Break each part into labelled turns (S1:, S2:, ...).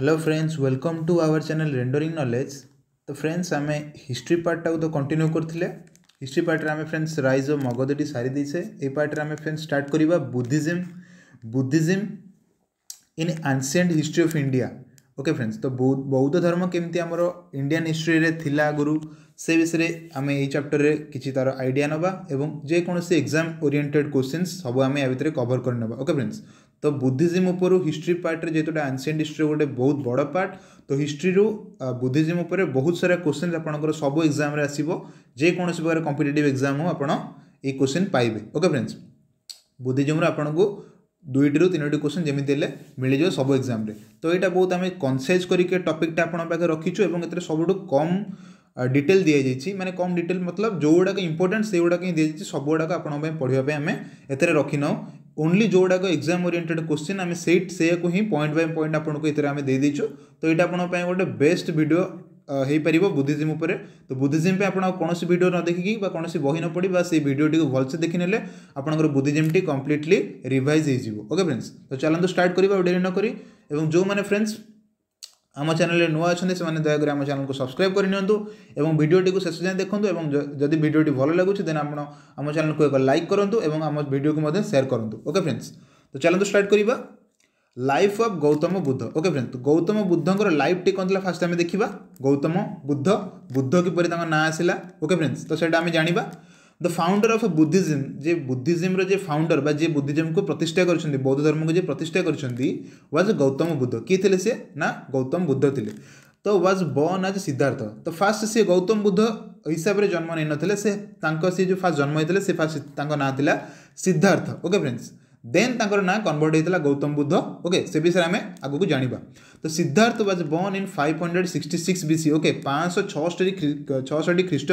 S1: Hello friends welcome to our channel rendering knowledge तो friends आम history पार्टा तो कंटिन्यू करते हिस्ट्री पार्टे आम फ्रेंड्स रईज और मगदटी सारी देसे ये पार्टे आम फ्रेंड्स स्टार्ट करवा Buddhism Buddhism in ancient history of India okay friends तो बौद्ध धर्म केमती आम इंडियान हिस्ट्री थी आगुरी से विषय आम यही चैप्टर में किसी तार आइडिया नवा और जेकोसी एग्जाम ओरिएंटेड क्वेश्चन सब आम या भितर कभर करने ओके फ्रेंड्स ତ ବୁଦ୍ଧିଜିମ୍ ଉପରୁ ହିଷ୍ଟ୍ରି ପାର୍ଟରେ ଯେହେତୁ ଗୋଟେ ଆନ୍ସିଏଣ୍ଟ ହିଷ୍ଟ୍ରି ଗୋଟେ ବହୁତ ବଡ଼ ପାର୍ଟ ତ ହିଷ୍ଟ୍ରିରୁ ବୁଦ୍ଧିଜିମ୍ ଉପରେ ବହୁତ ସାରା କୋଶ୍ଚିନ୍ ଆପଣଙ୍କର ସବୁ ଏକ୍ଜାମ୍ରେ ଆସିବ ଯେକୌଣସି ପ୍ରକାର କମ୍ପିଟେଟିଭ୍ ଏକ୍ଜାମ୍ ହଉ ଆପଣ ଏଇ କୋଶ୍ଚିନ୍ ପାଇବେ ଓକେ ଫ୍ରେଣ୍ଡସ୍ ବୁଦ୍ଧିଜିମ୍ରୁ ଆପଣଙ୍କୁ ଦୁଇଟିରୁ ତିନୋଟି କୋଶ୍ଚିନ୍ ଯେମିତି ହେଲେ ମିଳିଯିବ ସବୁ ଏକ୍ଜାମ୍ରେ ତ ଏଇଟା ବହୁତ ଆମେ କନସେଜ୍ କରିକି ଟପିକ୍ଟା ଆପଣଙ୍କ ପାଖରେ ରଖିଛୁ ଏବଂ ଏଥିରେ ସବୁଠୁ କମ୍ ଡିଟେଲ୍ ଦିଆଯାଇଛି ମାନେ କମ୍ ଡିଟେଲ୍ ମତଲବ ଯେଉଁଗୁଡ଼ାକ ଇମ୍ପୋର୍ଟାଣ୍ଟ ସେଗୁଡ଼ାକ ହିଁ ଦିଆଯାଇଛି ସବୁଗୁଡ଼ାକ ଆପଣଙ୍କ ପାଇଁ ପଢ଼ିବା ପାଇଁ ଆମେ ଏଥିରେ ରଖିନାହୁଁ ଓନ୍ଲି ଯେଉଁଗୁଡ଼ାକ ଏକ୍ଜାମ୍ ଓରିଏଣ୍ଟେଡ଼୍ କୋଶ୍ଚିନ୍ ଆମେ ସେଇ ସେଇଆକୁ ହିଁ ପଏଣ୍ଟ ବାଇ ପଏଣ୍ଟ ଆପଣଙ୍କୁ ଏଥିରେ ଆମେ ଦେଇଦେଇଛୁ ତ ଏଇଟା ଆପଣଙ୍କ ପାଇଁ ଗୋଟେ ବେଷ୍ଟ ଭିଡ଼ିଓ ହେଇପାରିବ ବୁଦ୍ଧିଜିମ୍ ଉପରେ ତ ବୁଦ୍ଧିଜିମ୍ ପାଇଁ ଆପଣ ଆଉ କୌଣସି ଭିଡ଼ିଓ ନ ଦେଖିକି ବା କୌଣସି ବହି ନ ପଢ଼ି ବା ସେଇ ଭିଡ଼ିଓଟିକୁ ଭଲସେ ଦେଖିନେଲେ ଆପଣଙ୍କର ବୁଦ୍ଧିଜିମ୍ଟି କମ୍ପ୍ଲିଟଲି ରିଭାଇଜ୍ ହେଇଯିବ ଓକେ ଫ୍ରେଣ୍ଡସ୍ ତ ଚାଲନ୍ତୁ ଷ୍ଟାର୍ଟ କରିବା ଆଉ ଡେରି ନ କରି ଏବଂ ଯେଉଁମାନେ ଫ୍ରେଣ୍ଡସ୍ ଆମ ଚ୍ୟାନେଲରେ ନୂଆ ଅଛନ୍ତି ସେମାନେ ଦୟାକରି ଆମ ଚ୍ୟାନେଲକୁ ସବସ୍କ୍ରାଇବ୍ କରିନିଅନ୍ତୁ ଏବଂ ଭିଡ଼ିଓଟିକୁ ଶେଷ ଯାଏଁ ଦେଖନ୍ତୁ ଏବଂ ଯଦି ଭିଡ଼ିଓଟି ଭଲ ଲାଗୁଛି ଦେନ୍ ଆପଣ ଆମ ଚ୍ୟାନେଲକୁ ଏକ ଲାଇକ୍ କରନ୍ତୁ ଏବଂ ଆମ ଭିଡ଼ିଓକୁ ମଧ୍ୟ ସେୟାର କରନ୍ତୁ ଓକେ ଫ୍ରେଣ୍ଡସ୍ ତ ଚାଲନ୍ତୁ ଷ୍ଟାର୍ଟ କରିବା life of Gautam Buddha okay friend Gautam ବୁଦ୍ଧଙ୍କର ଲାଇଫ୍ଟି କ'ଣ ଥିଲା ଫାର୍ଷ୍ଟ ଆମେ ଦେଖିବା ଗୌତମ ବୁଦ୍ଧ ବୁଦ୍ଧ କିପରି ତାଙ୍କ ନାଁ ଆସିଲା ଓକେ ଫ୍ରେଣ୍ଡସ୍ ତ ସେଇଟା ଆମେ ଜାଣିବା द फाउंडर अफ बुद्धिजम जे बुद्धिजम्र जे फाउंडर जे बुद्धिजम को प्रतिष्ठा कर बौद्ध धर्म को जे प्रतिष्ठा कराज गौतम बुद्ध किए थे सी ना गौतम बुद्ध थे तो वाज बर्न आज सिद्धार्थ तो फास्ट सी गौतम बुद्ध हिसाब से जन्म नहीं ना से सी जो फास्ट जन्म होते सी फास्ट ना थी सिद्धार्थ ओके फ्रेंड्स देन तर ना कनवर्ट होता गौतम बुद्ध ओके से विषय में आम आगे जाना तो Siddharth was born in five hundred sixty six B C okay पांच छी छी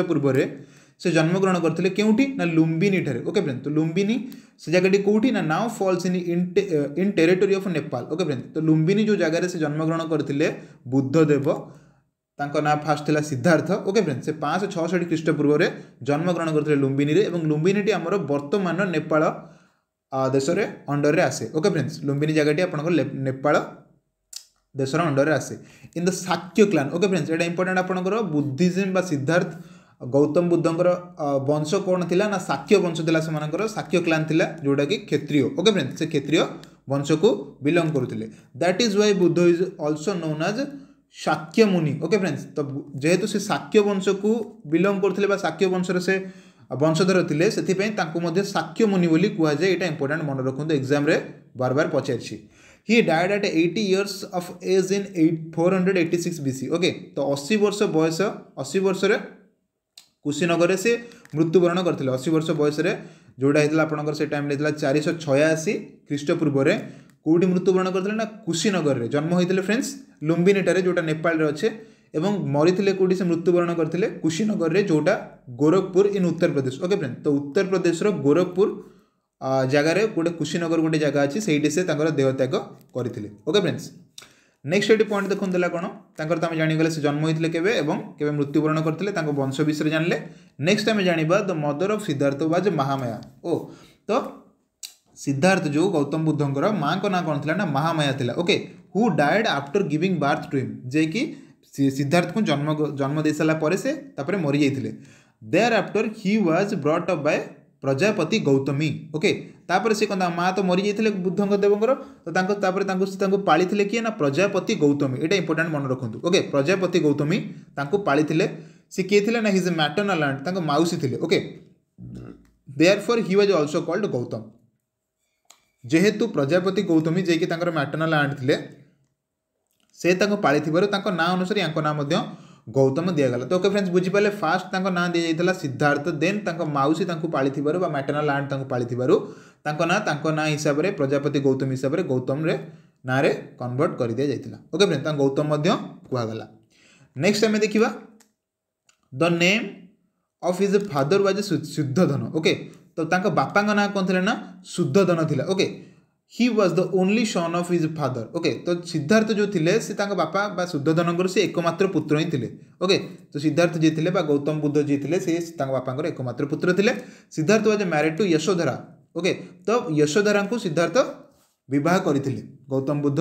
S1: ସେ ଜନ୍ମଗ୍ରହଣ କରିଥିଲେ କେଉଁଠି ନା ଲୁମ୍ବିନିଠାରେ ଓକେ ଫ୍ରେଣ୍ଡ ତ ଲୁମ୍ବିନି ସେ ଜାଗାଟି କେଉଁଠି ନା now falls in in territory of Nepal okay friend ତ ଲୁମ୍ବିନି ଯେଉଁ ଜାଗାରେ ସେ ଜନ୍ମଗ୍ରହଣ କରିଥିଲେ ବୁଦ୍ଧଦେବ ତାଙ୍କ ନାଁ ଫାଷ୍ଟ ଥିଲା ସିଦ୍ଧାର୍ଥ ଓକେ ଫ୍ରେଣ୍ଡ ସେ ପାଞ୍ଚଶହ ଛଅଷଠି ଖ୍ରୀଷ୍ଟପୂର୍ବରେ ଜନ୍ମଗ୍ରହଣ କରିଥିଲେ ଲୁମ୍ବିନିରେ ଏବଂ ଲୁମ୍ବିନିଟି ଆମର ବର୍ତ୍ତମାନର ନେପାଳ ଦେଶରେ ଅଣ୍ଡରରେ ଆସେ ଓକେ ଫ୍ରେଣ୍ଡସ୍ ଲୁମ୍ବିନି ଜାଗାଟି ଆପଣଙ୍କର ନେପାଳ ଦେଶର ଅଣ୍ଡରରେ ଆସେ in the Shakya clan okay friends ଏଇଟା ଇମ୍ପୋର୍ଟାଣ୍ଟ ଆପଣଙ୍କର ବୁଦ୍ଧିଜିମ୍ ବା ସିଦ୍ଧାର୍ଥ ଗୌତମ ବୁଦ୍ଧଙ୍କର ବଂଶ କ'ଣ ଥିଲା ନା ଶାକ୍ୟ ବଂଶ ଥିଲା ସେମାନଙ୍କର ଶାକ୍ୟ କ୍ଲାନ୍ ଥିଲା ଯେଉଁଟାକି କ୍ଷତ୍ରିୟ ଓକେ ଫ୍ରେଣ୍ଡ ସେ କ୍ଷତ୍ରିୟ ବଂଶକୁ ବିଲଙ୍ଗ କରୁଥିଲେ that is why Buddha is also known as Shakya Muni okay friends ତ ଯେହେତୁ ସେ ଶାକ୍ୟ ବଂଶକୁ ବିଲଙ୍ଗ କରୁଥିଲେ ବା ଶାକ୍ୟ ବଂଶର ସେ ବଂଶଧର ଥିଲେ ସେଥିପାଇଁ ତାଙ୍କୁ ମଧ୍ୟ ଶାକ୍ୟ ମୁନି ବୋଲି କୁହାଯାଏ ଏଇଟା ଇମ୍ପୋର୍ଟାଣ୍ଟ ମନେ ରଖନ୍ତୁ ଏକ୍ଜାମ୍ରେ ବାରବାର ପଚାରିଛି he died at eighty years of age in eight four hundred eighty six B C okay ତ ଅଶୀ ବର୍ଷ ବୟସ ଅଶୀ ବର୍ଷରେ কুশীনগরে সে মৃত্যুবরণ করে অশী বর্ষ বয়সে ଯେଉଁଟା ହେଇଥିଲା ଆପଣଙ୍କର ସେ ଟାଇମ୍ରେ ହେଇଥିଲା ଚାରିଶହ ଛୟାଅଶୀ ଖ୍ରୀଷ୍ଟପୂର୍ବରେ କେଉଁଠି ମୃତ୍ୟୁବରଣ କରିଥିଲେ ନା କୁଶୀନଗରରେ ଜନ୍ମ ହୋଇଥିଲେ ଫ୍ରେଣ୍ଡସ୍ ଲୁମ୍ବିନୀଠାରେ ଯେଉଁଟା ନେପାଳରେ ଅଛେ ଏବଂ ମରିଥିଲେ କେଉଁଠି ସେ ମୃତ୍ୟୁବରଣ କରିଥିଲେ କୁଶୀନଗରରେ ଯେଉଁଟା Gorakhpur in Uttar Pradesh okay friend ତ ଉତ୍ତରପ୍ରଦେଶର ଗୋରଖପୁର ଜାଗାରେ ଗୋଟେ କୁଶୀନଗର ଗୋଟେ ଜାଗା ଅଛି ସେଇଠି ସେ ତାଙ୍କର ଦେହତ୍ୟାଗ କରିଥିଲେ ଓକେ ଫ୍ରେଣ୍ଡସ୍ ନେକ୍ସଟ ଏଠି ପଏଣ୍ଟ ଦେଖନ୍ତୁ ଦେଲା କ'ଣ ତାଙ୍କର ତ ଆମେ ଜାଣିଗଲେ ସେ ଜନ୍ମ ହୋଇଥିଲେ କେବେ ଏବଂ କେବେ ମୃତ୍ୟୁବରଣ କରିଥିଲେ ତାଙ୍କ ବଂଶ ବିଷୟରେ ଜାଣିଲେ ନେକ୍ସଟ ଆମେ ଜାଣିବା ଦ ମଦର ଅଫ୍ ସିଦ୍ଧାର୍ଥ ବାଜ ମହାମାୟା ଓ ତ ସିଦ୍ଧାର୍ଥ ଯେଉଁ ଗୌତମ ବୁଦ୍ଧଙ୍କର ମାଆଙ୍କ ନାଁ କ'ଣ ଥିଲା ନା ମହାମାୟା ଥିଲା okay who died after giving birth to him ଯିଏକି ସିଦ୍ଧାର୍ଥଙ୍କୁ ଜନ୍ମ ଜନ୍ମ ଦେଇସାରିଲା ପରେ ସେ ତାପରେ ମରିଯାଇଥିଲେ thereafter he was brought up by Prajapati Gautami okay सी कहता माँ तो मरी जाइए बुद्ध देवर तो पाली किए ना प्रजापति गौतमी ये इंपोर्टां मन रखुद ओके प्रजापति गौतमी पाली सी किए थे ना हिज मैटर्नाल आंट मौसी थे okay there for he was also called Gautam जेहेतु प्रजापति गौतमी जेकि मैटर्नाल आंट थे से पाली थी नाँ अनुसार यहाँ गौतम दिगला तो ओके फ्रेंड्स बुझीपारे फास्ट ना दी जाता सिद्धार्थ देन मौसी पाली मैटर्नाल आंट पाली ना ना हिसाब से प्रजापति गौतम हिसाब से गौतम ना कनभर्ट कर दि जाता ओके फ्रेंड्स गौतम कहगला नेक्स्ट आम देखा the name of his father was Shuddhodana okay तो बापा ना कौन थे ना शुद्धधन थी okay he was the only son of his father okay ତ ସିଦ୍ଧାର୍ଥ ଯେଉଁ ଥିଲେ ସେ ତାଙ୍କ ବାପା ବା ଶୁଦ୍ଧୋଧନଙ୍କର ସେ ଏକମାତ୍ର ପୁତ୍ର ହିଁ ଥିଲେ ଓକେ ତ ସିଦ୍ଧାର୍ଥ ଯିଏ ଥିଲେ ବା ଗୌତମ ବୁଦ୍ଧ ଯିଏ ଥିଲେ ସେ ତାଙ୍କ ବାପାଙ୍କର ଏକମାତ୍ର ପୁତ୍ର ଥିଲେ Siddharth was married to Yashodhara okay ତ ୟଶୋଧରାଙ୍କୁ ସିଦ୍ଧାର୍ଥ ବିବାହ କରିଥିଲେ ଗୌତମ ବୁଦ୍ଧ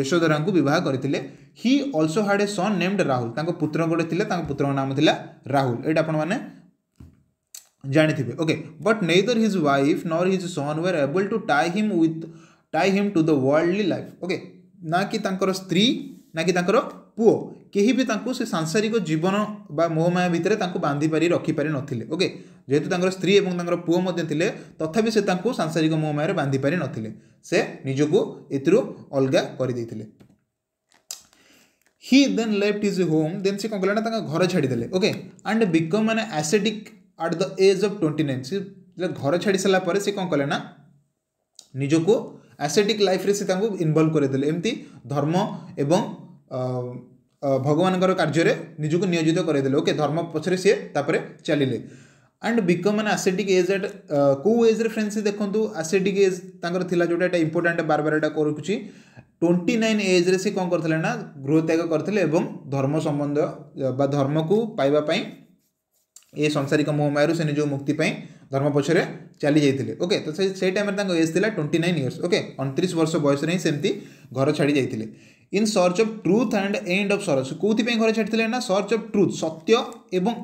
S1: ୟଶୋଧରାଙ୍କୁ ବିବାହ କରିଥିଲେ he also had a son named Rahul ତାଙ୍କ ପୁତ୍ର ଗୋଟେ ଥିଲେ ତାଙ୍କ ପୁତ୍ରଙ୍କ ନାମ ଥିଲା ରାହୁଲ ଏଇଟା ଆପଣମାନେ जानते okay but neither his wife nor his son were able to tie him with tie him to the worldly life okay ना कि स्त्री ना कि पुओ कहीं भी से सांसारिक जीवन व मोहमाय भितर बांधि पारि रखिपारि नथिले ओके जेहेतु स्त्री और पुओ थे तथापि से सांसारिक मोहमाय बांधि पारि नथिले से निजक एथर अलग करदे he then left his home then से कहला घर छाड़ीदे ओके एंड बिकम मैंने ascetic at the age of twenty nine ସେ ଯେତେବେଳେ ଘର ଛାଡ଼ି ସାରିଲା ପରେ ସେ କ'ଣ କଲେ ନା ନିଜକୁ ଆସେଟିକ୍ ଲାଇଫ୍ରେ ସେ ତାଙ୍କୁ ଇନଭଲ୍ଭ କରିଦେଲେ ଏମିତି ଧର୍ମ ଏବଂ ଭଗବାନଙ୍କର କାର୍ଯ୍ୟରେ ନିଜକୁ ନିୟୋଜିତ କରାଇଦେଲେ ଓକେ ଧର୍ମ ପଛରେ ସିଏ ତାପରେ ଚାଲିଲେ ଆଣ୍ଡ ବିକମ୍ ମାନେ ଆସେଟିକ୍ ଏଜ୍ ଆଟ୍ କେଉଁ ଏଜ୍ରେ ଫ୍ରେଣ୍ଡସ୍ ଦେଖନ୍ତୁ ଆସେଟିକ୍ ଏଜ୍ ତାଙ୍କର ଥିଲା ଯେଉଁଟା ଏଇଟା ଇମ୍ପୋର୍ଟାଣ୍ଟ ବାରବାର ଏଇଟା କରୁଛି ଟ୍ୱେଣ୍ଟି ନାଇନ୍ ଏଜ୍ରେ ସେ କ'ଣ କରିଥିଲେ ନା ଗୃହତ୍ୟାଗ କରିଥିଲେ ଏବଂ ଧର୍ମ ସମ୍ବନ୍ଧ ବା ଧର୍ମକୁ ପାଇବା ପାଇଁ ये संसारिक मोहमायर से निजो मुक्ति धर्म पक्ष में चली जाइए ओके तो से टाइम एज थी ट्वेंटी नाइन इयर्स ओके अंतरीश वर्ष बयस सेमती घर छाड़ जाइए in search of truth and and of sorrow कौन घर छाड़ी ना सर्च अफ ट्रुथ सत्य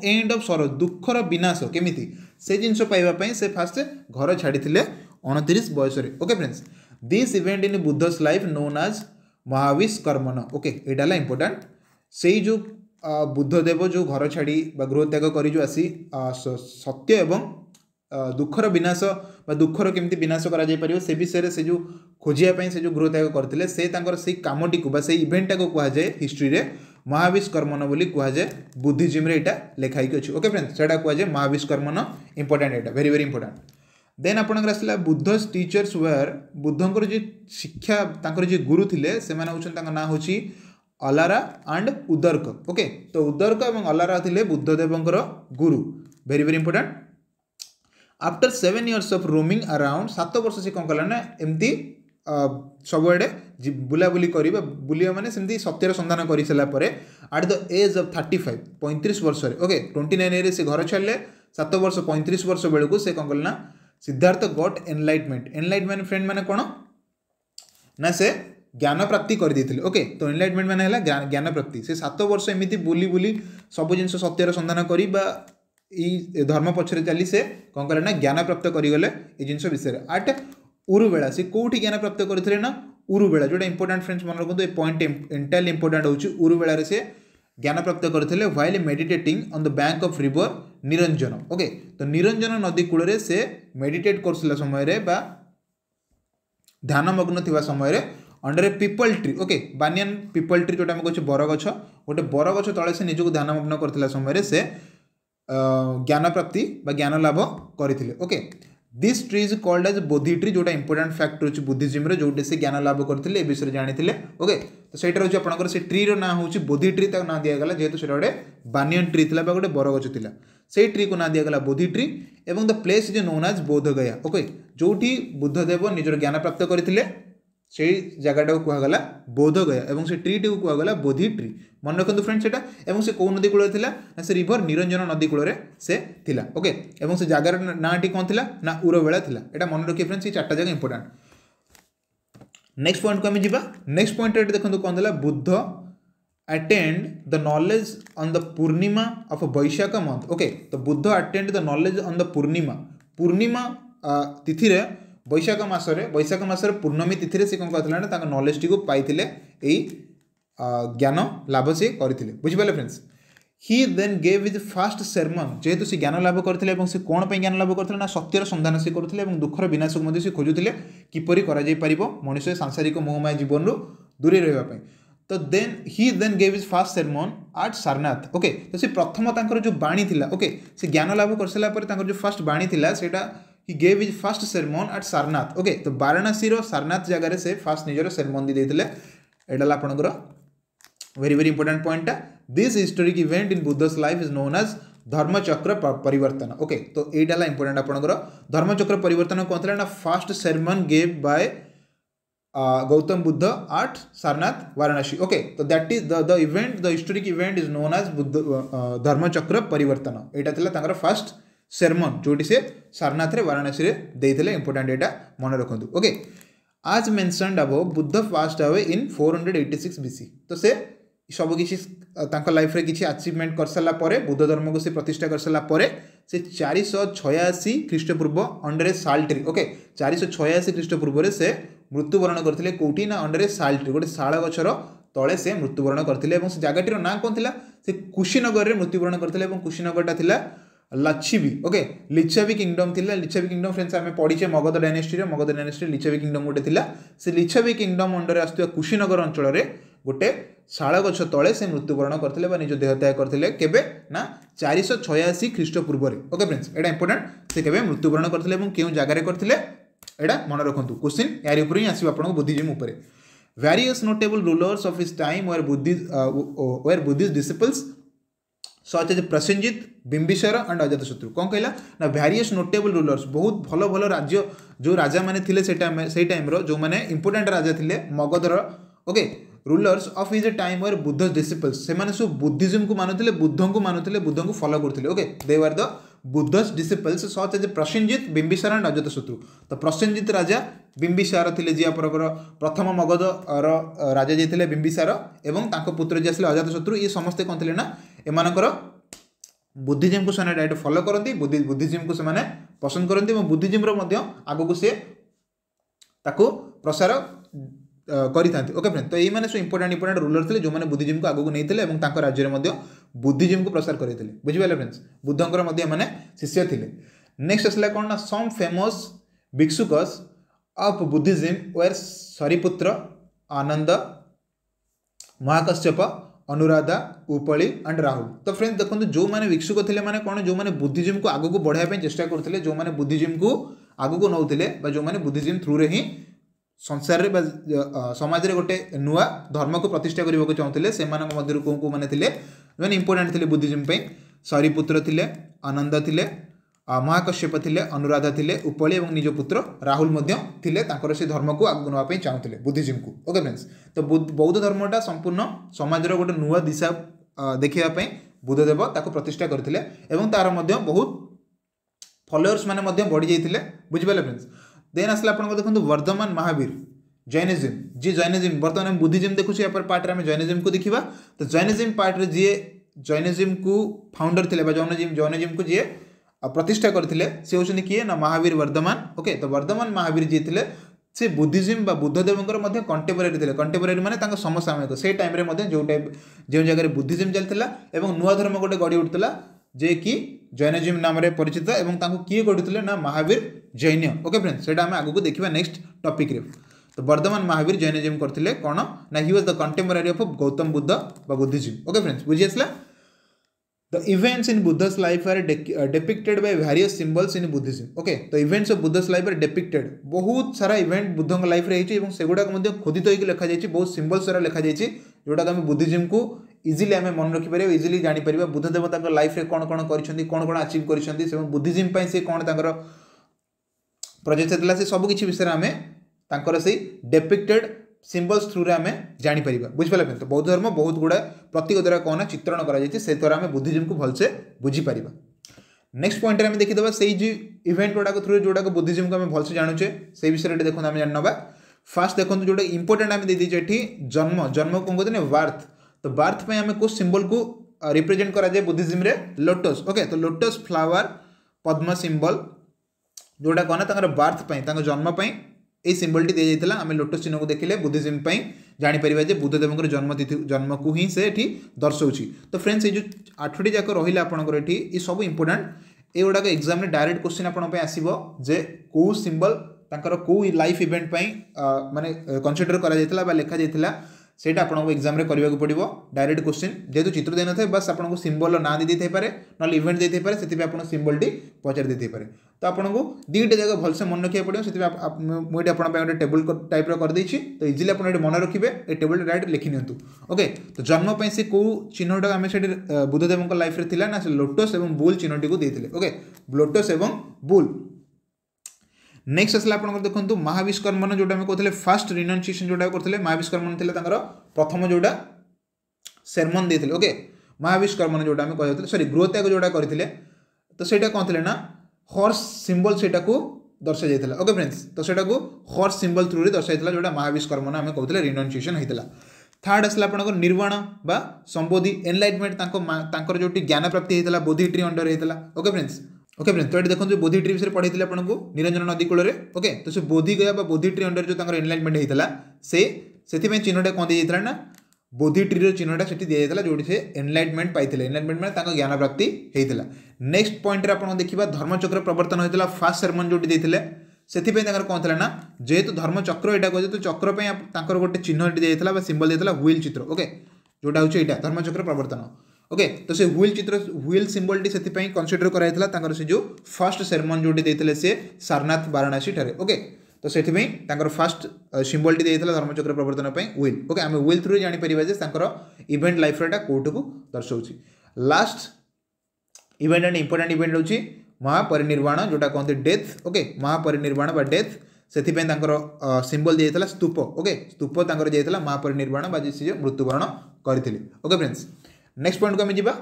S1: एंड अफ सरज दुखर विनाश केमी से जिनस पाइबापी से फास्ट घर छाड़ी अणतीस बयस okay friends this event in Buddha's life known as Mahabhinishkramana okay यहाँ इम्पोर्टाट से जो ବୁଦ୍ଧଦେବ ଯେଉଁ ଘର ଛାଡ଼ି ବା ଗୃହତ୍ୟାଗ କରି ଯେଉଁ ଆସି ସତ୍ୟ ଏବଂ ଦୁଃଖର ବିନାଶ ବା ଦୁଃଖର କେମିତି ବିନାଶ କରାଯାଇପାରିବ ସେ ବିଷୟରେ ସେ ଯେଉଁ ଖୋଜିବା ପାଇଁ ସେ ଯେଉଁ ଗୃହତ୍ୟାଗ କରିଥିଲେ ସେ ତାଙ୍କର ସେଇ କାମଟିକୁ ବା ସେଇ ଇଭେଣ୍ଟଟାକୁ କୁହାଯାଏ ହିଷ୍ଟ୍ରିରେ ମହାବିଷ୍କର୍ମନ ବୋଲି କୁହାଯାଏ ବୁଦ୍ଧିଜିମ୍ରେ ଏଇଟା ଲେଖା ହେଇକି ଅଛି ଓକେ ଫ୍ରେଣ୍ଡ ସେଇଟା କୁହାଯାଏ ମହାବିଷ୍କର୍ମନ ଇମ୍ପୋର୍ଟାଣ୍ଟ ଏଇଟା ଭେରି ଭେରି ଇମ୍ପୋର୍ଟାଣ୍ଟ ଦେନ୍ ଆପଣଙ୍କର ଆସିଲା ବୁଦ୍ଧସ୍ ଟିଚର୍ସ ୱେୟାର ବୁଦ୍ଧଙ୍କର ଯିଏ ଶିକ୍ଷା ତାଙ୍କର ଯିଏ ଗୁରୁ ଥିଲେ ସେମାନେ ହେଉଛନ୍ତି ତାଙ୍କ ନାଁ ହେଉଛି ଅଲାରା ଆଣ୍ଡ ଉଦର୍କ ଓକେ ତ ଉଦର୍କ ଏବଂ ଅଲାରା ଥିଲେ ବୁଦ୍ଧଦେବଙ୍କର ଗୁରୁ very very important after seven years of roaming around ସାତ ବର୍ଷ ସେ କ'ଣ କଲା ନା ଏମିତି ସବୁଆଡ଼େ ବୁଲାବୁଲି କରିବା ବୁଲିବା ମାନେ ସେମିତି ସତ୍ୟର ସନ୍ଧାନ କରିସାରିଲା ପରେ at the age of thirty five ପଇଁତିରିଶ ବର୍ଷରେ ଓକେ ଟ୍ୱେଣ୍ଟି ନାଇନ୍ ଇୟର୍ରେ ସେ ଘର ଛାଡ଼ିଲେ ସାତ ବର୍ଷ ପଇଁତିରିଶ ବର୍ଷ ବେଳକୁ ସେ କ'ଣ କଲେ ନା Siddharth got enlightenment enlightenment friend ମାନେ କ'ଣ ନା ସେ জ্ঞান প্রাপ্তি କରିଦେଇଥିଲେ ଓକେ ତ ଏନଲାଇଟମେଣ୍ଟ ମାନେ ହେଲା ଜ୍ଞାନ ପ୍ରାପ୍ତି ସେ ସାତ ବର୍ଷ ଏମିତି ବୁଲି ବୁଲି ସବୁ ଜିନିଷ ସତ୍ୟର ସନ୍ଧାନ କରି ବା ଏଇ ଧର୍ମ ପଛରେ ଚାଲି ସେ କ'ଣ କଲେ ନା ଜ୍ଞାନ ପ୍ରାପ୍ତ କରିଗଲେ ଏଇ ଜିନିଷ ବିଷୟରେ ଆଟ୍ ଉରୁବେଳା ସେ କେଉଁଠି ଜ୍ଞାନ ପ୍ରାପ୍ତ କରିଥିଲେ ନା ଉରୁବେଳା ଯେଉଁଟା ଇମ୍ପୋର୍ଟାଣ୍ଟ ଫ୍ରେଣ୍ଡସ୍ ମନେ ରଖନ୍ତୁ ଏ ପଏଣ୍ଟ ଏଣ୍ଟାଲି ଇମ୍ପୋର୍ଟାଣ୍ଟ ହେଉଛି ଉରୁବେଳାରେ ସେ ଜ୍ଞାନପ୍ରାପ୍ତ କରିଥିଲେ while meditating on the bank of river Niranjan okay ତ ନିରଞ୍ଜନ ନଦୀ କୂଳରେ ସେ ମେଡ଼ିଟେଟ୍ କରୁଥିଲା ସମୟରେ ବା ଧ୍ୟାନମଗ୍ନ ଥିବା ସମୟରେ ଅଣ୍ଡରରେ peepal tree okay banyan peepal tree ଯେଉଁଟା ଆମେ କହୁଛୁ ବରଗଛ ଗୋଟେ ବରଗଛ ତଳେ ସେ ନିଜକୁ ଧ୍ୟାନମଗ୍ନ କରିଥିଲା ସମୟରେ ସେ ଜ୍ଞାନ ପ୍ରାପ୍ତି ବା ଜ୍ଞାନ ଲାଭ କରିଥିଲେ okay this tree is called as Bodhi tree ଯେଉଁଟା ଇମ୍ପୋର୍ଟାଣ୍ଟ ଫ୍ୟାକ୍ଟ ରହୁଛି ବୁଦ୍ଧିଜିମ୍ର ଯେଉଁଠି ସେ ଜ୍ଞାନ ଲାଭ କରିଥିଲେ ଏ ବିଷୟରେ ଜାଣିଥିଲେ ଓକେ ତ ସେଇଟା ହେଉଛି ଆପଣଙ୍କର ସେ ଟ୍ରିର ନାଁ ହେଉଛି ବୋଧି ଟ୍ରି ତାକୁ ନାଁ ଦିଆଗଲା ଯେହେତୁ ସେଇଟା ଗୋଟେ ବାନିଅନ୍ ଟ୍ରି ଥିଲା ବା ଗୋଟେ ବରଗଛ ଥିଲା ସେଇ ଟ୍ରିକୁ ନାଁ ଦିଆଗଲା ବୋଧି ଟ୍ରି ଏବଂ the place is known as Bodh Gaya okay ଯେଉଁଠି ବୁଦ୍ଧଦେବ ନିଜର ଜ୍ଞାନ ପ୍ରାପ୍ତ କରିଥିଲେ সেই জায়গাটাকে কুহগলা বৌদ্ধগয়া এবং সে ট্রিটিকে কুহগলা বোধি ট্রি মনে রাখতু ফ্রেন্ড সেটা এবং সে কেউ নদী কূଳରେ লা না সে রিভর নিরঞ্জন নদী কূଳରେ সে লা ওকে এবং সে জায়গার নাটি কম লা না উরবেলা লা এটা মনে রাখি ফ্রেন্ড সেই চারটা জায়গা ইম্পর্টাট নেক্সট পয়েন্টকে আমি যা নেক্সট পয়েন্ট এটি দেখুন কম দেলা Buddha attend the knowledge on the purnima of a vaishaka month okay the buddha attend the knowledge on the purnima purnima uh, তিথিরে ବୈଶାଖ ମାସରେ ବୈଶାଖ ମାସରେ ପୂର୍ଣ୍ଣମୀ ତିଥିରେ ସେ କ'ଣ କରିଥିଲେ ନା ତାଙ୍କ ନଲେଜଟିକୁ ପାଇଥିଲେ ଏଇ ଜ୍ଞାନ ଲାଭ ସେ କରିଥିଲେ ବୁଝିପାରିଲେ friends he then gave his first sermon ଯେହେତୁ ସେ ଜ୍ଞାନ ଲାଭ କରିଥିଲେ ଏବଂ ସେ କ'ଣ ପାଇଁ ଜ୍ଞାନ ଲାଭ କରିଥିଲେ ନା ସତ୍ୟର ସନ୍ଧାନ ସେ କରୁଥିଲେ ଏବଂ ଦୁଃଖର ବିନାଶକୁ ମଧ୍ୟ ସେ ଖୋଜୁଥିଲେ କିପରି କରାଯାଇପାରିବ ମଣିଷ ସାଂସାରିକ ମୋହମାୟ ଜୀବନରୁ ଦୂରେଇ ରହିବା ପାଇଁ ତ then he then gave his first sermon at Sarnath okay ତ ସେ ପ୍ରଥମ ତାଙ୍କର ଯେଉଁ ବାଣୀ ଥିଲା ଓକେ ସେ ଜ୍ଞାନ ଲାଭ କରିସାରିଲା ପରେ ତାଙ୍କର ଯେଉଁ ଫାଷ୍ଟ ବାଣୀ ଥିଲା ସେଇଟା he gave his first sermon at sarnath okay to varanasi ro sarnath jaga re se first nijara sermon di deithile edala apanagara very very important point ta this historic event in buddha's life is known as धर्मचक्र परिवर्तन okay तो यहीटा important आपर धर्मचक्र परिवर्तन कौन था ना first sermon gave by Gautam Buddha at Sarnath Varanasi okay तो that is the event the historic event is known as Buddha Dharmachakra Parivartan यहाँ fast ସେରମନ୍ ଯେଉଁଠି ସେ ସାରନାଥରେ ବାରାଣାସୀରେ ଦେଇଥିଲେ ଇମ୍ପୋର୍ଟାଣ୍ଟ ଏଇଟା ମନେ ରଖନ୍ତୁ okay as mentioned above Buddha passed away in four hundred eighty six BC ତ ସେ ସବୁ କିଛି ତାଙ୍କ ଲାଇଫ୍ରେ କିଛି ଆଚିଭମେଣ୍ଟ କରିସାରିଲା ପରେ ବୁଦ୍ଧ ଧର୍ମକୁ ସେ ପ୍ରତିଷ୍ଠା କରିସାରିଲା ପରେ ସେ ଚାରିଶହ ଛୟାଅଶୀ ଖ୍ରୀଷ୍ଟପୂର୍ବ ଅଣ୍ଡରେ ସାଲ୍ଟ୍ରି ଓକେ ଚାରିଶହ ଛୟାଅଶୀ ଖ୍ରୀଷ୍ଟପୂର୍ବରେ ସେ ମୃତ୍ୟୁବରଣ କରିଥିଲେ କେଉଁଠି ନା ଅଣ୍ଡରେ ସାଲ୍ଟ୍ରି ଗୋଟେ ଶାଳ ଗଛର ତଳେ ସେ ମୃତ୍ୟୁବରଣ କରିଥିଲେ ଏବଂ ସେ ଜାଗାଟିର ନାଁ କ'ଣ ଥିଲା ସେ କୁଶୀନଗରରେ ମୃତ୍ୟୁବରଣ କରିଥିଲେ ଏବଂ କୁଶୀନଗରଟା ଥିଲା ଲାଛିବି ଓକେ ଲିଛାବି କିଙ୍ଗଡମ୍ ଥିଲା ଲିଛାବି କିଙ୍ଗଡମ୍ ଫ୍ରେଣ୍ଡସ୍ ଆମେ ପଢ଼ିଛେ ମଗଧ ଡାଇନେଷ୍ଟିରେ ମଗଧ ଡାଇନେଷ୍ଟିରେ ଲିଛାବି କିଙ୍ଗଡମ୍ ଗୋଟେ ଥିଲା ସେ ଲିଛାବି କିଙ୍ଗଡମ୍ ଅଣ୍ଡରେ ଆସୁଥିବା କୁଶୀନଗର ଅଞ୍ଚଳରେ ଗୋଟେ ଶାଳ ଗଛ ତଳେ ସେ ମୃତ୍ୟୁବରଣ କରିଥିଲେ ବା ନିଜ ଦେହତ୍ୟାଗ କରିଥିଲେ କେବେ ନା ଚାରିଶହ ଛୟାଅଶୀ ଖ୍ରୀଷ୍ଟପୂର୍ବରେ ଓକେ ଫ୍ରେଣ୍ଡସ୍ ଏଇଟା ଇମ୍ପୋର୍ଟାଣ୍ଟ ସେ କେବେ ମୃତ୍ୟୁବରଣ କରିଥିଲେ ଏବଂ କେଉଁ ଜାଗାରେ କରିଥିଲେ ଏଇଟା ମନେ ରଖନ୍ତୁ କୋଶ୍ଚିନ୍ ୟାରି ଉପରେ ହିଁ ଆସିବ ଆପଣଙ୍କ ବୁଦ୍ଧିଜୀବୀ ଉପରେ various notable rulers of his time were Buddhist, uh, were Buddhist disciples such as Prasenjit, Bimbisara and Ajatasattu. କ'ଣ କହିଲା ନା ଭ୍ୟାରିଅସ୍ notable ରୁଲର୍ସ ବହୁତ ଭଲ ଭଲ ରାଜ୍ୟ ଯେଉଁ ରାଜାମାନେ ଥିଲେ ସେ ଟାଇମ୍ ସେଇ ଟାଇମ୍ର ଯେଉଁମାନେ ଇମ୍ପୋର୍ଟାଣ୍ଟ ରାଜା ଥିଲେ ମଗଧର okay rulers of his a time were Buddha disciples ସେମାନେ ସବୁ ବୁଦ୍ଧିଜିମ୍କୁ ମାନୁଥିଲେ ବୁଦ୍ଧଙ୍କୁ ମାନୁଥିଲେ ବୁଦ୍ଧଙ୍କୁ ଫଲୋ କରୁଥିଲେ okay they were the Buddha's disciples such as Prasenjit Bimbisara and Ajatashatru ତ ପ୍ରସେନଜିତ ରାଜା ବିମ୍ବିସାର ଥିଲେ ଯିଏ ଆପଣଙ୍କର ପ୍ରଥମ ମଗଧର ରାଜା ଯିଏ ଥିଲେ ବିମ୍ବିସାର ଏବଂ ତାଙ୍କ ପୁତ୍ର ଯିଏ ଆସିଲେ ଅଜାତଶତ୍ରୁ ଶତ୍ରୁ ଇଏ ସମସ୍ତେ କ'ଣ ଥିଲେ ନା ଏମାନଙ୍କର ବୁଦ୍ଧିଜିମ୍କୁ ସେମାନେ ଡାଇରେକ୍ଟ ଫଲୋ କରନ୍ତି ବୁଦ୍ଧି ବୁଦ୍ଧିଜିମ୍କୁ ସେମାନେ ପସନ୍ଦ କରନ୍ତି ଏବଂ ବୁଦ୍ଧିଜିମ୍ର ମଧ୍ୟ ଆଗକୁ ସିଏ ତାକୁ ପ୍ରସାର କରିଥାନ୍ତି ଓକେ ଫ୍ରେଣ୍ଡ ତ ଏଇମାନେ ସବୁ ଇମ୍ପୋର୍ଟାଣ୍ଟ ଇମ୍ପୋର୍ଟାଣ୍ଟ ରୁଲର ଥିଲେ ଯେଉଁମାନେ ବୁଦ୍ଧିଜିମ୍କୁ ଆଗକୁ ନେଇଥିଲେ ଏବଂ ତାଙ୍କ ରାଜ୍ୟରେ ମଧ୍ୟ ବୁଦ୍ଧିଜିମ୍କୁ ପ୍ରସାର କରିଥିଲେ ବୁଝିପାରିଲେ ଫ୍ରେଣ୍ଡସ୍ ବୁଦ୍ଧଙ୍କର ମଧ୍ୟ ଏମାନେ ଶିଷ୍ୟ ଥିଲେ ନେକ୍ସଟ ଆସିଲା କ'ଣ ନା ସମ୍ ଫେମସ୍ ଭିକ୍ସୁକସ୍ of Buddhism were Sariputra Ananda Mahakashyap Anuradha Upali and Rahul ତ ଫ୍ରେଣ୍ଡ ଦେଖନ୍ତୁ ଯେଉଁମାନେ ବିକ୍ଷୁକ ଥିଲେ ମାନେ କ'ଣ ଯେଉଁମାନେ ବୁଦ୍ଧିଜିମ୍କୁ ଆଗକୁ ବଢ଼ାଇବା ପାଇଁ ଚେଷ୍ଟା କରୁଥିଲେ ଯେଉଁମାନେ ବୁଦ୍ଧିଜିମ୍କୁ ଆଗକୁ ନେଉଥିଲେ ବା ଯେଉଁମାନେ ବୁଦ୍ଧିଜିମ୍ ଥ୍ରୁରେ ହିଁ ସଂସାରରେ ବା ସମାଜରେ ଗୋଟେ ନୂଆ ଧର୍ମକୁ ପ୍ରତିଷ୍ଠା କରିବାକୁ ଚାହୁଁଥିଲେ ସେମାନଙ୍କ ମଧ୍ୟରୁ କେଉଁ କେଉଁମାନେ ଥିଲେ ଯେଉଁମାନେ ଇମ୍ପୋର୍ଟାଣ୍ଟ ଥିଲେ ବୁଦ୍ଧିଜିମ୍ ପାଇଁ ସରିପୁତ୍ର ଥିଲେ ଆନନ୍ଦ ଥିଲେ ମହାକଶ୍ୟପ ଥିଲେ ଅନୁରାଧା ଥିଲେ ଉପଳି ଏବଂ ନିଜ ପୁତ୍ର ରାହୁଲ ମଧ୍ୟ ଥିଲେ ତାଙ୍କର ସେ ଧର୍ମକୁ ଆଗକୁ ନେବା ପାଇଁ ଚାହୁଁଥିଲେ ବୁଦ୍ଧିଜିମ୍କୁ ଓକେ ଫ୍ରେଣ୍ଡସ୍ ତ ବୌଦ୍ଧ ଧର୍ମଟା ସମ୍ପୂର୍ଣ୍ଣ ସମାଜର ଗୋଟେ ନୂଆ ଦିଶା ଦେଖାଇବା ପାଇଁ ବୁଦ୍ଧଦେବ ତାକୁ ପ୍ରତିଷ୍ଠା କରିଥିଲେ ଏବଂ ତା'ର ମଧ୍ୟ ବହୁତ ଫଲୋଅର୍ସ ମାନେ ମଧ୍ୟ ବଢ଼ିଯାଇଥିଲେ ବୁଝିପାରିଲେ ଫ୍ରେଣ୍ଡସ୍ ଦେନ୍ ଆସିଲା ଆପଣଙ୍କର ଦେଖନ୍ତୁ ବର୍ଦ୍ଧମାନ ମହାବୀର ଜୈନିଜିମ୍ ଯିଏ ଜୈନିଜିମ୍ ବର୍ତ୍ତମାନ ଆମେ ବୁଦ୍ଧିଜିମ୍ ଦେଖୁଛୁ ଏପରି ପାର୍ଟରେ ଆମେ ଜୈନିଜିମ୍କୁ ଦେଖିବା ତ ଜୈନିଜିମ୍ ପାର୍ଟରେ ଯିଏ ଜୈନିଜିମ୍କୁ ଫାଉଣ୍ଡର ଥିଲେ ବା ଜୈନଜିମ୍ ଜୈନିଜିମ୍କୁ ଯିଏ ପ୍ରତିଷ୍ଠା କରିଥିଲେ ସେ ହେଉଛନ୍ତି କିଏ ନା ମହାବୀର ବର୍ଦ୍ଧମାନ ଓକେ ତ ବର୍ଦ୍ଧମାନ ମହାବୀର ଯିଏ ଥିଲେ ସେ ବୁଦ୍ଧିଜିମ୍ ବା ବୁଦ୍ଧଦେବଙ୍କର ମଧ୍ୟ କଣ୍ଟେମ୍ପୋରାରୀ ଥିଲେ କଣ୍ଟେମ୍ପୋରାରୀ ମାନେ ତାଙ୍କ ସମସାମୟିକ ସେଇ ଟାଇମ୍ରେ ମଧ୍ୟ ଯେଉଁ ଟାଇପ୍ ଯେଉଁ ଜାଗାରେ ବୁଦ୍ଧିଜିମ୍ ଚାଲିଥିଲା ଏବଂ ନୂଆ ଧର୍ମ ଗୋଟେ ଗଢ଼ି ଉଠୁଥିଲା ଯିଏକି ଜୈନଜିମ୍ ନାମରେ ପରିଚିତ ଏବଂ ତାଙ୍କୁ କିଏ ଗଢ଼ିଥିଲେ ନା ମହାବୀର ଜୈନ ଓକେ ଫ୍ରେଣ୍ଡ ସେଇଟା ଆମେ ଆଗକୁ ଦେଖିବା ନେକ୍ସଟ ଟପିକ୍ରେ ତ ବର୍ଦ୍ଧମାନ ମହାବୀର ଜୈନଜିମ୍ କରିଥିଲେ କ'ଣ ନା he was the contemporary of Gautam Buddha ବା ବୁଦ୍ଧିଜିମ୍ ଓକେ ଫ୍ରେଣ୍ଡ ବୁଝି ଆସିଲା the events in Buddha's life are de- uh, depicted by various symbols in Buddhism. Okay, the events of Buddha's life are बहुत सारा इवेंट बुद्धों लाइफ रे एवं सेगुड़ाक मध्य खोदित होकर लिखा जाइए बहुत सिम्बल्स द्वारा लिखा जाइए जोटा आम बुद्धिज्म को इजिली आम मन रखिपर इजिली जापर बुद्ध लाइफ रे कौन कौन कर कौन कौन आचिव कर से कौन तर प्रोजेक्ट से सबकि विषय आम से डेपिक्टेड सिंबल्स थ्रु में आम जापर बुझिपाल तो बौद्ध धर्म बहुत गुड़ा प्रतीक द्वारा कौन ना चित्रण द्वारा आम बुद्धिजम को भलसे बुझीपर नेक्स्ट पॉइंट आम देखीद से इवेंट गुड़ाक थ्रु जो बुद्धिजम को भलसे जानूचे से विषय देखो आम जानवा फास्ट देखो जो इंपोर्टाट आम दे जन्म जन्म कौन कहते हैं बार्थ तो बार्थ पर आम कौ सिंबल को रिप्रेजेंट कराए बुद्धिजिम्रे लोटस ओके तो लोटस फ्लावर पद्म सिंबल जोड़ा कहना बार्थप जन्मपाई এই ସିମ୍ବଲଟି ଦିଆଯାଇଥିଲା ଆମେ ଲୋଟସ୍ ଚିହ୍ନକୁ ଦେଖିଲେ ବୁଦ୍ଧିଜିମ୍ ପାଇଁ ଜାଣିପାରିବା ଯେ ବୁଦ୍ଧଦେବଙ୍କର ଜନ୍ମତିଥି ଜନ୍ମକୁ ହିଁ ସେ ଏଠି ଦର୍ଶାଉଛି ତ ଫ୍ରେଣ୍ଡସ୍ ଏଇ ଯେଉଁ ଆଠଟି ଯାକ ରହିଲା ଆପଣଙ୍କର ଏଠି ଏ ସବୁ ଇମ୍ପୋର୍ଟାଣ୍ଟ ଏଗୁଡ଼ାକ ଏକ୍ଜାମ୍ରେ ଡାଇରେକ୍ଟ କୋଶ୍ଚିନ୍ ଆପଣଙ୍କ ପାଇଁ ଆସିବ ଯେ କେଉଁ ସିମ୍ବଲ ତାଙ୍କର କେଉଁ ଲାଇଫ୍ ଇଭେଣ୍ଟ ପାଇଁ ମାନେ କନସିଡର କରାଯାଇଥିଲା ବା ଲେଖାଯାଇଥିଲା ସେଇଟା ଆପଣଙ୍କୁ ଏକ୍ଜାମ୍ରେ କରିବାକୁ ପଡ଼ିବ ଡାଇରେକ୍ଟ କୋଶ୍ଚିନ୍ ଯେହେତୁ ଚିତ୍ର ଦେଇନଥାଏ ବାସ୍ ଆପଣଙ୍କୁ ସିମ୍ବଲର ନାଁ ଦେଇଥାଇପାରେ ନହେଲେ ଇଭେଣ୍ଟ ଦେଇଥାଇପାରେ ସେଥିପାଇଁ ଆପଣ ସିମ୍ବଲଟି ପଚାରି ଦେଇଥାଇପାରେ ତ ଆପଣଙ୍କୁ ଦୁଇଟା ଜାଗା ଭଲସେ ମନେ ରଖିବାକୁ ପଡ଼ିବ ସେଥିପାଇଁ ମୁଁ ଏଠି ଆପଣଙ୍କ ପାଇଁ ଗୋଟେ ଟେବୁଲ୍ ଟାଇପ୍ର କରିଦେଇଛି ତ ଇଜିଲି ଆପଣ ଏଠି ମନେ ରଖିବେ ଏ ଟେବୁଲ୍ଟା ଡାଇରେକ୍ଟ ଲେଖି ନିଅନ୍ତୁ ଓକେ ତ ଜନ୍ମ ପାଇଁ ସେ କେଉଁ ଚିହ୍ନଟା ଆମେ ସେଠି ବୁଦ୍ଧଦେବଙ୍କ ଲାଇଫ୍ରେ ଥିଲା ନା ସେ ଲୋଟସ୍ ଏବଂ ବୁଲ୍ ଚିହ୍ନଟିକୁ ଦେଇଥିଲେ ଓକେ ଲୋଟସ୍ ଏବଂ ବୁଲ୍ নেক্সট আসলে আপনার দেখুন মহাবিষ্কর্মণ যেটা আমি কହୁଥିଲେ ফার্স্ট রিনাউন্সিয়েসন যেটা করলে মহাবিষ্কর্মণ লা তাঁর প্রথম যেটা সেরমন দিয়ে ওকে মহাবিষ্কর্মণ যেটা আমি কথা সরি গৃহত্যাগ যেটা করে তো সেটা কলে না হর্স সিম্বল সেটা দর্শা যাই ওকে ফ্রেন্ডস তো সেটা হর্স সিম্বল থ্রুরে দর্শা যাই যেটা মহাবিষ্কর্মণ আমি কହୁଥିଲେ রিনাউন্সিয়েসন হয়েছিল থার্ড আসলে আপনার নির্বাণ বা সম্বোধি এনলাইটমেন্ট তাঁর যেটি জ্ঞান প্রাপ্তি হয়েছিল বোধি ট্রি অন্ডর হয়েছিল ওকে ফ্রেন্ডস ओके फ्रेंड्स तो ये देखो बोधी ट्री विषय थी आपको निरंजन नदी कूल ओके तो से बोधी गया बोधी ट्री अंडर जो एनलाइनमेंट होता से से चिन्हटा कौन दी जाता ना बोधी ट्री चिन्हटा से दी जाता जो से एनलाइनमेंट पाई एनलाइनमेंट मैंने ज्ञान प्राप्ति होता नेक्स्ट पॉइंट आप देखा धर्मचक्र प्रवर्तन होता फास्ट सेरेमन जो से कौन था ना जेहतु धर्मचक्र यहाँ कहते तो चक्र गोटे चिन्ह दी जाता सिम्बल दी जाता चित्र ओके जोटा हूँ यहाँ धर्मचक्र प्रवर्तन ओके तो से हुईल चित्र हुईल सिम्बलटी से कनसीडर कराइला से जो फास्ट सेरेमोन जोटी देते से सारनाथ वाराणसी ठार ओके तो से फास्ट सिम्बलटी देता धर्मचक्र प्रवर्तन हुईल ओके आम हुईल थ्रु जापर जे इवेंट लाइफ कौट को दर्शाऊँ last event and important event हूँ महापरिनिर्वाण जोटा कहते डेथ ओके महापरिनिर्वाण बा डेथ से सिंबल दिया स्तूप ओके स्तूप जाता महापरिनिर्वाण बा मृत्युवरण मृत्युबरण करते ओके फ्रेंड्स ନେକ୍ସଟ ପଏଣ୍ଟକୁ ଆମେ ଯିବା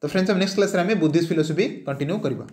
S1: ତ ଫ୍ରେଣ୍ଡସ୍ ଆମେ ନେକ୍ସଟ କ୍ଲାସ୍ରେ ଆମେ ବୁଦ୍ଧିଷ୍ଟ ଫିଲୋସଫି କଣ୍ଟିନ୍ୟୁ କରିବା